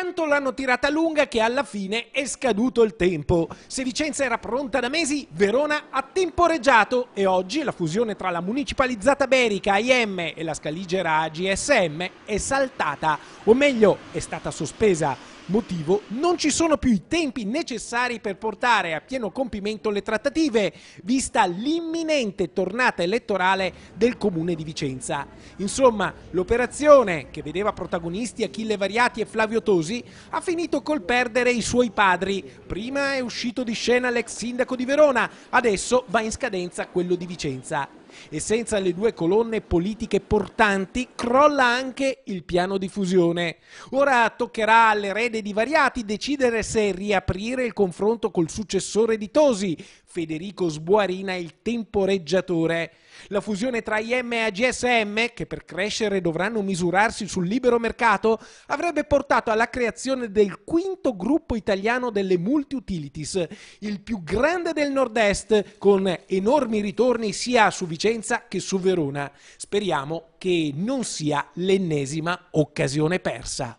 tanto l'hanno tirata lunga che alla fine è scaduto il tempo. Se Vicenza era pronta da mesi, Verona ha temporeggiato e oggi la fusione tra la municipalizzata berica AIM e la scaligera AGSM è saltata, o meglio è stata sospesa motivo non ci sono più i tempi necessari per portare a pieno compimento le trattative, vista l'imminente tornata elettorale del comune di Vicenza. Insomma, l'operazione che vedeva protagonisti Achille Variati e Flavio Tosi tifosi, ha finito col perdere i suoi padri. Prima è uscito di scena l'ex sindaco di Verona, adesso va in scadenza quello di Vicenza e senza le due colonne politiche portanti crolla anche il piano di fusione. Ora toccherà all'erede di Variati decidere se riaprire il confronto col successore di Tosi, Federico Sbuarina il temporeggiatore. La fusione tra IM e AGSM, che per crescere dovranno misurarsi sul libero mercato, avrebbe portato alla creazione del quinto gruppo italiano delle multi-utilities, il più grande del nord-est, con enormi ritorni sia su vicende Vicenza che su Verona. Speriamo che non sia l'ennesima occasione persa.